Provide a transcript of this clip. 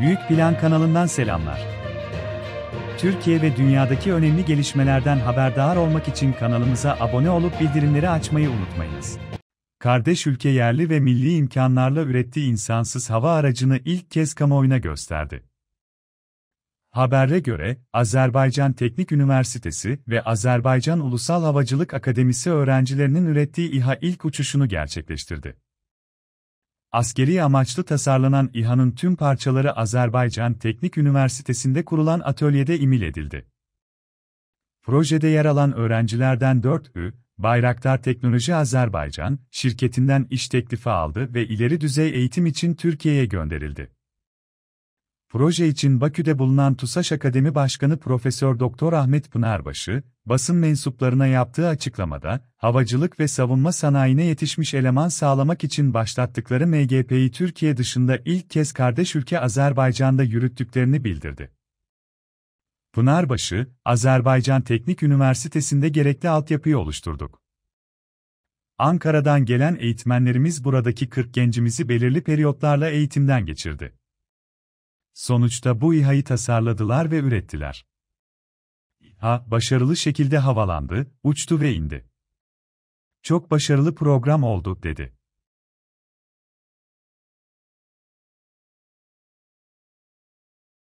Büyük Plan kanalından selamlar. Türkiye ve dünyadaki önemli gelişmelerden haberdar olmak için kanalımıza abone olup bildirimleri açmayı unutmayınız. Kardeş ülke yerli ve milli imkanlarla ürettiği insansız hava aracını ilk kez kamuoyuna gösterdi. Habere göre, Azerbaycan Teknik Üniversitesi ve Azerbaycan Ulusal Havacılık Akademisi öğrencilerinin ürettiği İHA ilk uçuşunu gerçekleştirdi. Askeri amaçlı tasarlanan İHA'nın tüm parçaları Azerbaycan Teknik Üniversitesi'nde kurulan atölyede imil edildi. Projede yer alan öğrencilerden 4'ü, Bayraktar Teknoloji Azerbaycan şirketinden iş teklifi aldı ve ileri düzey eğitim için Türkiye'ye gönderildi. Proje için Bakü'de bulunan TUSAŞ Akademi Başkanı Profesör Doktor Ahmet Pınarbaşı, basın mensuplarına yaptığı açıklamada, havacılık ve savunma sanayine yetişmiş eleman sağlamak için başlattıkları MGP'yi Türkiye dışında ilk kez kardeş ülke Azerbaycan'da yürüttüklerini bildirdi. Pınarbaşı, Azerbaycan Teknik Üniversitesi'nde gerekli altyapıyı oluşturduk. Ankara'dan gelen eğitmenlerimiz buradaki 40 gencimizi belirli periyotlarla eğitimden geçirdi. Sonuçta bu İHA'yı tasarladılar ve ürettiler. İHA, başarılı şekilde havalandı, uçtu ve indi. Çok başarılı program oldu, dedi.